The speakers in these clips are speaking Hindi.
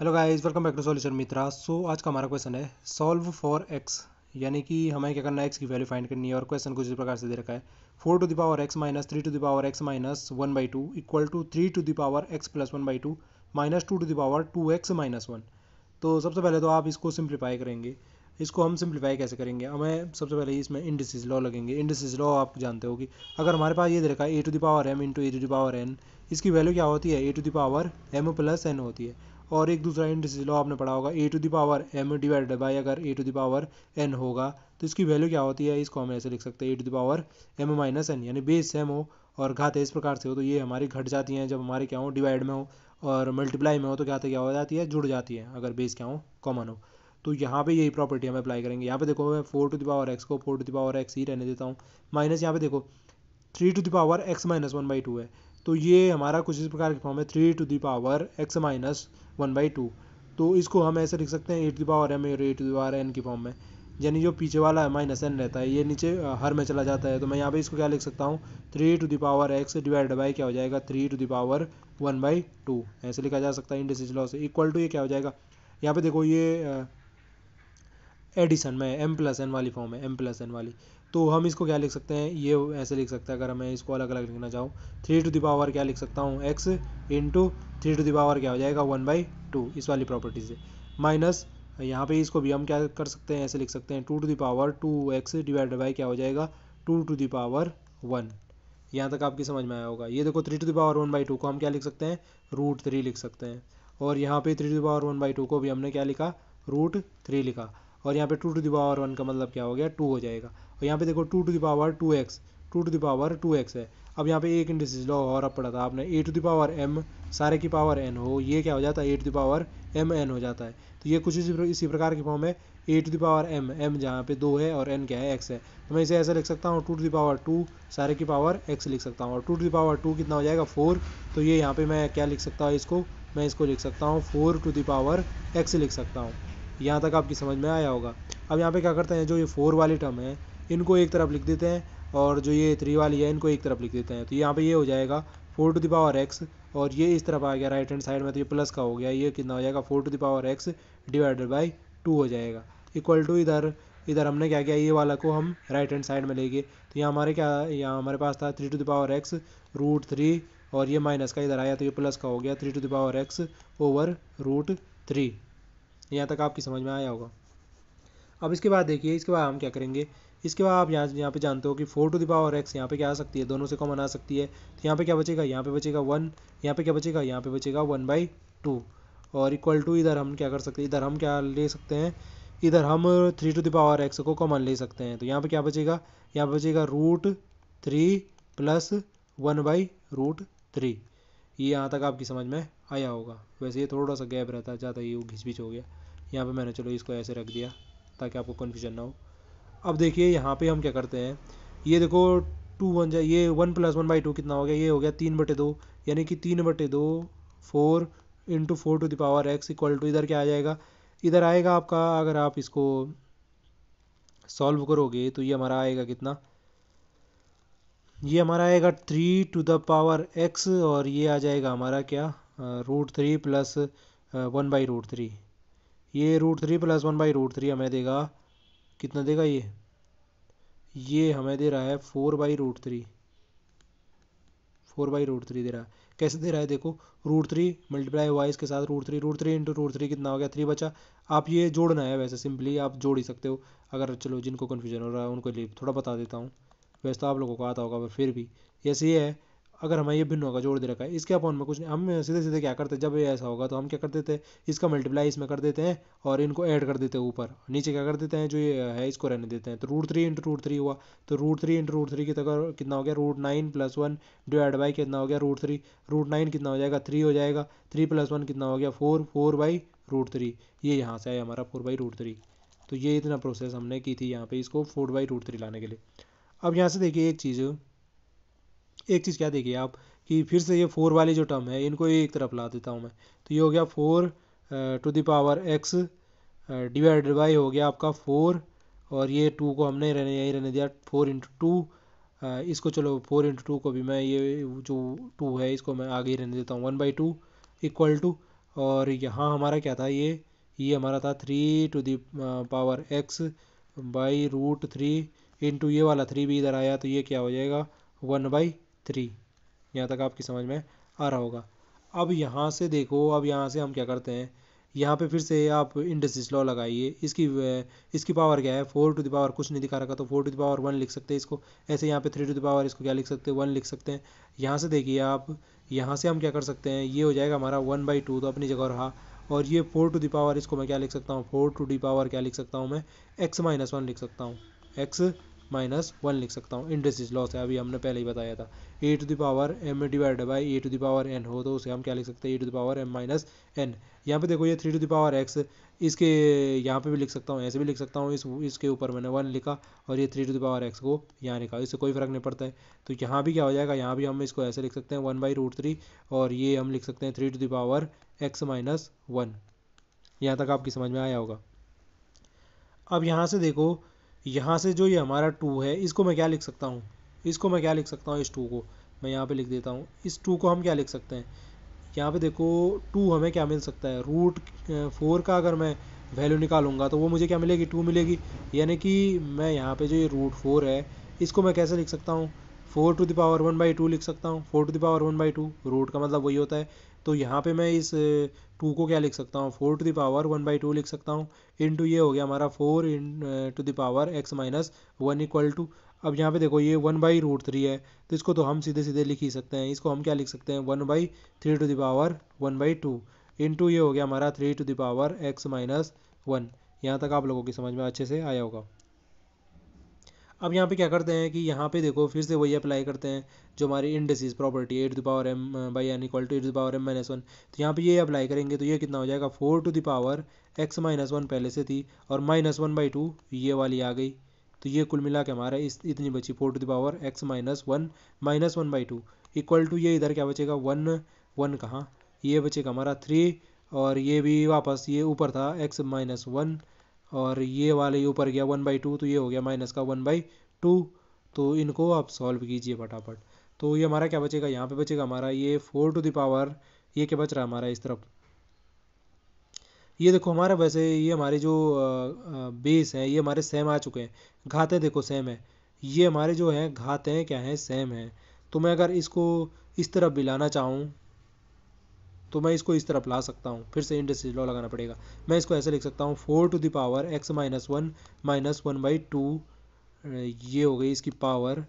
hello guys welcome back to Solution Mitra so आज का हमारा क्वेश्चन है सॉल्व फॉर एक्स यानी कि हमें क्या करना है एक्स की वैल्यू फाइंड करनी है और क्वेश्चन कुछ इस प्रकार से दे रखा है four to the power x minus three to the power x minus one by two equal to three to the power x plus one by two minus two to the power two x minus one तो सबसे पहले तो आप इसको सिंप्लीफाई करेंगे इसको हम सिंप्लीफाई कैसे करेंगे हमें सबसे पहले इसमें इंडिसिज लॉ लगेंगे इंडिसिज लॉ आप जानते हो कि अगर हमारे पास ये दे रखा है a to the power m into a to the power n इसकी वैल्यू क्या होती है a to the power m plus n होती है और एक दूसरा इंडिसेज लो आपने पढ़ा होगा a to the power m divided by अगर a to the power n होगा तो इसकी वैल्यू क्या होती है इसको हम ऐसे लिख सकते हैं a to the power m minus n यानी बेस सेम हो और घात इस प्रकार से हो तो ये हमारी घट जाती हैं जब हमारे क्या हो डिवाइड में हो और मल्टीप्लाई में हो तो क्या क्या हो जाती है जुड़ जाती है अगर बेस क्या हो कॉमन हो तो यहाँ पे यही प्रॉपर्टी हम अप्लाई करेंगे यहाँ पे देखो मैं four to the power x को four to the power x ही रहने देता हूँ माइनस यहाँ पे देखो three to the power x minus one by two है तो ये हमारा कुछ इस प्रकार की फॉर्म है three to the power x minus one by two तो इसको हम ऐसे लिख सकते हैं एट दी पावर एम और एट दी पावर एन की फॉर्म में यानी जो पीछे वाला है माइनस एन रहता है ये नीचे हर में चला जाता है तो मैं यहाँ पे इसको क्या लिख सकता हूँ three to the power x divide by क्या हो जाएगा three to the power one by two ऐसे लिखा जा सकता है इंडिस लॉ से इक्वल टू ये क्या हो जाएगा यहाँ पे देखो ये एडिशन में एम प्लस एन वाली फॉर्म है एम प्लस एन वाली तो हम इसको क्या लिख सकते हैं ये ऐसे लिख सकते हैं अगर मैं इसको अलग अलग लिखना चाहूँ थ्री टू दी पावर क्या लिख सकता हूँ x into three to the power क्या हो जाएगा वन बाई टू इस वाली प्रॉपर्टी से माइनस यहाँ पे इसको भी हम क्या कर सकते हैं ऐसे लिख सकते हैं two to the power two x divide by क्या हो जाएगा two to the power one यहाँ तक आपकी समझ में आया होगा ये देखो three to the power one by two को हम क्या लिख सकते हैं रूट थ्री लिख सकते हैं और यहाँ पे three to the power one by two को भी हमने क्या लिखा रूट थ्री लिखा और यहाँ पे टू टू दावर वन का मतलब क्या हो गया टू हो जाएगा और यहाँ पे देखो two to the power two x two to the power two x है अब यहाँ पे एक इंडिस लो और अब पड़ा था आपने ए टू दावर एम सारे की पावर एन हो ये क्या हो जाता है a to the power m n हो जाता है तो ये कुछ इसी प्रकार की फॉर्म है a to the power m m जहाँ पे दो है और एन क्या है एक्स है तो मैं इसे ऐसा लिख सकता हूँ टू टू दावर टू सारे की पावर एक्स लिख सकता हूँ और टू टू दावर टू कितना हो जाएगा फोर तो ये यहाँ पर मैं क्या लिख सकता हूँ इसको मैं इसको लिख सकता हूँ फोर टू दावर एक्स लिख सकता हूँ यहाँ तक आपकी समझ में आया होगा अब यहाँ पे क्या करते हैं जो ये फोर वाली टर्म है इनको एक तरफ लिख देते हैं और जो ये थ्री वाली है इनको एक तरफ लिख देते हैं तो यहाँ पे ये हो जाएगा four to the power x और ये इस तरफ आ गया राइट हैंड साइड में तो ये प्लस का हो गया ये कितना हो जाएगा four to the power x divided by two हो जाएगा इक्वल टू इधर इधर हमने क्या किया ये वाला को हम राइट हैंड साइड में ले गए तो यहाँ हमारे क्या यहाँ हमारे पास था three to the power x root three और ये माइनस का इधर आया तो ये प्लस का हो गया three to the power x over root three यहाँ तक आपकी समझ में आया होगा अब इसके बाद देखिए इसके बाद हम क्या करेंगे इसके बाद आप यहाँ यहाँ पे जानते हो कि four to the power x यहाँ पे क्या आ सकती है दोनों से कॉमन आ सकती है तो यहाँ पे क्या बचेगा यहाँ पे बचेगा वन यहाँ पे क्या बचेगा यहाँ पे बचेगा वन बाई टू और इक्वल टू इधर हम क्या कर सकते हैं इधर हम क्या ले सकते हैं इधर हम थ्री टू दावर एक्स को कॉमन ले सकते हैं तो यहाँ पर क्या बचेगा यहाँ पर बचेगा root three plus one by root three ये यहाँ तक आपकी समझ में आया होगा वैसे ये थोड़ा सा गैप रहता है ज़्यादा ये घिच बीच हो गया यहाँ पे मैंने चलो इसको ऐसे रख दिया ताकि आपको कन्फ्यूजन ना हो अब देखिए यहाँ पे हम क्या करते हैं ये देखो टू वन जाए ये one plus one by two कितना हो गया ये हो गया तीन बटे दो यानी कि तीन बटे दो four into four to the power x equal to इधर क्या आ जाएगा इधर आएगा आपका अगर आप इसको सॉल्व करोगे तो ये हमारा आएगा कितना ये हमारा आएगा three to the power x और ये आ जाएगा हमारा क्या root three plus one by root three ये root three plus one by root three हमें देगा कितना देगा ये ये हमें दे रहा है four by root three four by root three दे रहा है कैसे दे रहा है देखो रूट थ्री मल्टीप्लाई वाइज के साथ root three root three into root three कितना हो गया थ्री बचा आप ये जोड़ना है वैसे सिंपली आप जोड़ ही सकते हो अगर चलो जिनको कन्फ्यूजन हो रहा है उनके लिए थोड़ा बता देता हूँ वैसे तो आप लोगों को आता होगा फिर भी ऐसे ये है अगर हमें ये भिन्न होगा जोड़ दे रखा है इसके अपॉन में कुछ नहीं हम सीधे सीधे क्या करते जब ये ऐसा होगा तो हम क्या कर देते हैं इसका मल्टीप्लाई इसमें कर देते हैं और इनको ऐड कर देते हैं ऊपर नीचे क्या कर देते हैं जो ये है इसको रहने देते हैं तो root three into root three हुआ तो root three into root three की तक कितना हो गया root nine plus one divide by कितना हो गया रूट थ्री रूट नाइन कितना हो जाएगा थ्री हो जाएगा थ्री प्लस वन कितना हो गया four four by root three ये यहाँ से आया हमारा फोर बाई रूट थ्री तो ये इतना प्रोसेस हमने की थी यहाँ पे इसको फोर बाई रूट थ्री लाने के लिए अब यहाँ से देखिए एक चीज़ एक चीज़ क्या देखिए आप कि फिर से ये फोर वाले जो टर्म है इनको एक तरफ ला देता हूँ मैं तो ये हो गया four to the power x divided by हो गया आपका फोर और ये टू को हमने रहने यही रहने दिया फोर इंटू टू इसको चलो फोर इंटू टू को भी मैं ये जो टू है इसको मैं आगे ही रहने देता हूँ one by two equal to और यहाँ हमारा क्या था ये ये हमारा था three to the power x by root three into ये वाला थ्री भी इधर आया तो ये क्या हो जाएगा वन बाई थ्री यहाँ तक आपकी समझ में आ रहा होगा अब यहाँ से देखो अब यहाँ से हम क्या करते हैं यहाँ पे फिर से आप इंडस्ट्रीज लॉ लगाइए इसकी इसकी पावर क्या है फोर टू द पावर कुछ नहीं दिखा रखा तो four to the power one लिख सकते हैं इसको ऐसे यहाँ पे थ्री टू द पावर इसको क्या लिख सकते हैं वन लिख सकते हैं यहाँ से देखिए आप यहाँ से हम क्या कर सकते हैं ये हो जाएगा हमारा वन बाई टू तो अपनी जगह रहा और ये फोर टू द पावर इसको मैं क्या लिख सकता हूँ फोर टू डी पावर क्या लिख सकता हूँ मैं एक्स माइनस वन लिख सकता हूँ एक्स माइनस वन लिख सकता हूँ इंडस्ट्रीज लॉस है अभी हमने पहले ही बताया था a to the power m divide by a to the power n हो तो उसे हम क्या लिख सकते हैं a to the power m minus n यहाँ पे देखो ये three to the power x इसके यहाँ पे भी लिख सकता हूँ ऐसे भी लिख सकता हूँ इस इसके ऊपर मैंने वन लिखा और ये three to the power x को यहाँ लिखा इससे कोई फ़र्क नहीं पड़ता है तो यहाँ भी क्या हो जाएगा यहाँ भी हम इसको ऐसे लिख सकते हैं वन बाई रूट थ्री और ये हम लिख सकते हैं three to the power x minus one यहाँ तक आपकी समझ में आया होगा अब यहाँ से देखो यहाँ से जो ये हमारा टू है इसको मैं क्या लिख सकता हूँ इसको मैं क्या लिख सकता हूँ इस टू को मैं यहाँ पे लिख देता हूँ इस टू को हम क्या लिख सकते हैं यहाँ पे देखो टू हमें क्या मिल सकता है रूट फोर का अगर मैं वैल्यू निकालूंगा तो वो मुझे क्या मिलेगी टू मिलेगी यानी कि मैं यहाँ पे जो ये रूट फोर है इसको मैं कैसे लिख सकता हूँ four to the power one by two लिख सकता हूँ four to the power one by two root का मतलब वही होता है तो यहाँ पे मैं इस टू को क्या लिख सकता हूँ four to the power one by two लिख सकता हूँ इन टू ये हो गया हमारा four into the power x minus one equal to अब यहाँ पे देखो ये वन बाई रूट थ्री है तो इसको तो हम सीधे सीधे लिख ही सकते हैं इसको हम क्या लिख सकते हैं one by three to the power one by two into ये हो गया हमारा three to the power x minus one यहाँ तक आप लोगों की समझ में अच्छे से आया होगा अब यहाँ पे क्या करते हैं कि यहाँ पे देखो फिर से वही अप्लाई करते हैं जो हमारी indices property a to the power m by n equal to a to the power m minus one तो यहाँ पे ये अप्लाई करेंगे तो ये कितना हो जाएगा four to the power x minus one पहले से थी और माइनस वन बाई टू ये वाली आ गई तो ये कुल मिला के हमारा इस इतनी बची four to the power x minus one minus one by two equal to ये इधर क्या बचेगा वन वन कहाँ ये बचेगा हमारा थ्री और ये भी वापस ये ऊपर था एक्स माइनस वन और ये वाले ऊपर गया वन बाई टू तो ये हो गया माइनस का वन बाई टू तो इनको आप सॉल्व कीजिए फटाफट तो ये हमारा क्या बचेगा यहाँ पे बचेगा हमारा ये फोर टू दावर ये क्या बच रहा है हमारा इस तरफ ये देखो हमारा वैसे ये हमारे जो बेस हैं ये हमारे सेम आ चुके हैं घाते देखो सेम है ये हमारे जो हैं क्या हैं सेम हैं तो मैं अगर इसको इस तरफ भी लाना चाहूँ तो मैं इसको इस तरफ ला सकता हूँ फिर से इंडस्ट्रीज लॉ लगाना पड़ेगा मैं इसको ऐसे लिख सकता हूँ four to the power x minus one minus one by two ये हो गई इसकी पावर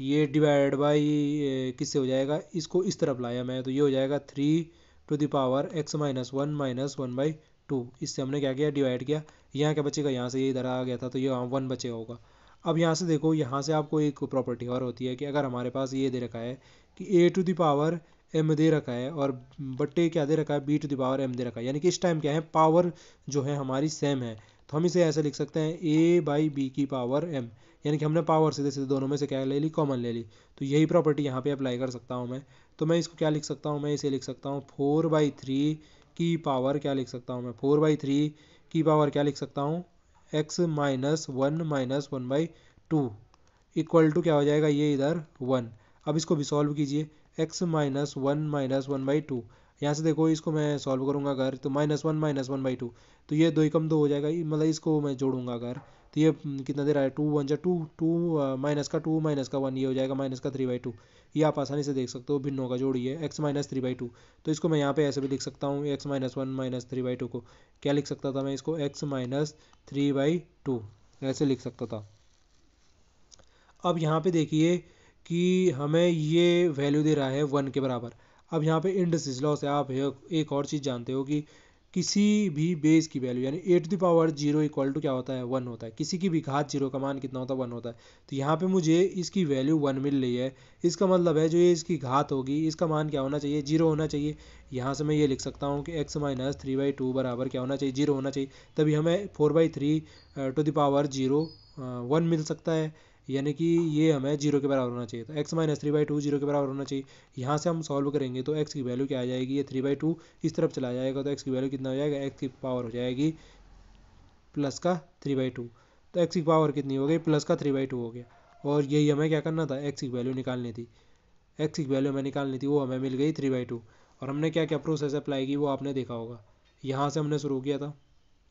ये डिवाइड बाई किससे हो जाएगा इसको इस तरफ लाया मैं तो ये हो जाएगा three to the power x minus one minus one by two इससे हमने क्या किया डिवाइड किया यहाँ क्या बचेगा यहाँ से ये इधर आ गया था तो ये वन बचे होगा अब यहाँ से देखो यहाँ से आपको एक प्रॉपर्टी और होती है कि अगर हमारे पास ये दे रखा है कि ए टू दावर एम दे रखा है और बट्टे क्या दे रखा है b to the power m दे रखा है यानी कि इस टाइम क्या है पावर जो है हमारी सेम है तो हम इसे ऐसे लिख सकते हैं ए बाई बी की पावर एम यानी कि हमने पावर सीधे सीधे दोनों में से क्या ले ली कॉमन ले ली तो यही प्रॉपर्टी यहाँ पे अप्लाई कर सकता हूँ मैं तो मैं इसको क्या लिख सकता हूँ मैं इसे लिख सकता हूँ फोर बाई थ्री की पावर क्या लिख सकता हूँ मैं फोर बाई थ्री की पावर क्या लिख सकता हूँ x minus one minus one by two equal to क्या हो जाएगा ये इधर वन अब इसको भी सॉल्व कीजिए x minus one minus one by two यहाँ से देखो इसको मैं सॉल्व करूँगा अगर तो minus one minus one by two तो ये दो कम दो हो जाएगा मतलब इसको मैं जोड़ूंगा अगर तो ये हम्म, कितना दे रहा है टू वन जा टू टू माइनस का टू माइनस का वन ये हो जाएगा माइनस का थ्री बाई टू ये आप आसानी से देख सकते हो भिन्नों का जोड़ी है x minus three by two तो इसको मैं यहाँ पे ऐसे भी लिख सकता हूँ x minus one minus three by two को क्या लिख सकता था मैं इसको x minus three by two ऐसे लिख सकता था अब यहाँ पे देखिए कि हमें ये वैल्यू दे रहा है वन के बराबर अब यहाँ पे इंडसिस लॉ से आप एक और चीज़ जानते हो कि किसी भी बेस की वैल्यू यानी a to the power zero equal to क्या होता है वन होता है किसी की भी घात जीरो का मान कितना होता है वन होता है तो यहाँ पे मुझे इसकी वैल्यू वन मिल रही है इसका मतलब है जो ये इसकी घात होगी इसका मान क्या होना चाहिए जीरो होना चाहिए यहाँ से मैं ये लिख सकता हूँ कि x minus three by two बराबर क्या होना चाहिए जीरो होना चाहिए तभी हमें four by three to the power zero one मिल सकता है यानी कि ये हमें जीरो के बराबर होना चाहिए तो x minus three by two zero के बराबर होना चाहिए यहाँ से हम सॉल्व करेंगे तो एक्स की वैल्यू क्या आ जाएगी ये थ्री बाई टू इस तरफ चला जाएगा तो एक्स की वैल्यू कितना हो जाएगा एक्स की पावर हो जाएगी प्लस का थ्री बाई टू तो एक्स की पावर कितनी हो गई प्लस का थ्री बाई टू हो गया और यही हमें क्या करना था एक्स की वैल्यू निकालनी थी एक्स की वैल्यू हमें निकालनी थी वो हमें मिल गई थ्री बाई टू और हमने क्या क्या प्रोसेस अप्लाई की वो आपने देखा होगा यहाँ से हमने शुरू किया था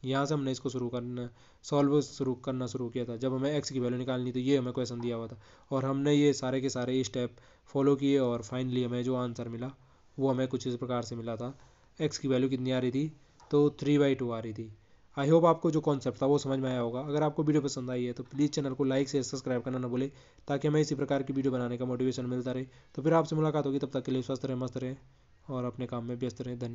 यहाँ से हमने इसको शुरू करना सॉल्व शुरू करना शुरू किया था जब हमें एक्स की वैल्यू निकालनी थी ये हमें क्वेश्चन दिया हुआ था और हमने ये सारे के सारे स्टेप फॉलो किए और फाइनली हमें जो आंसर मिला वो हमें कुछ इस प्रकार से मिला था एक्स की वैल्यू कितनी आ रही थी तो थ्री बाई टू आ रही थी आई होप आपको जो कॉन्सेप्ट था वो समझ में आया होगा अगर आपको वीडियो पसंद आई है तो प्लीज़ चैनल को लाइक से सब्सक्राइब करना ना भूले ताकि हमें इसी प्रकार की वीडियो बनाने का मोटिवेशन मिलता रहे तो फिर आपसे मुलाकात होगी तब तक के लिए स्वस्थ रहें मस्त रहें और अपने काम में व्यस्त रहें धन्यवाद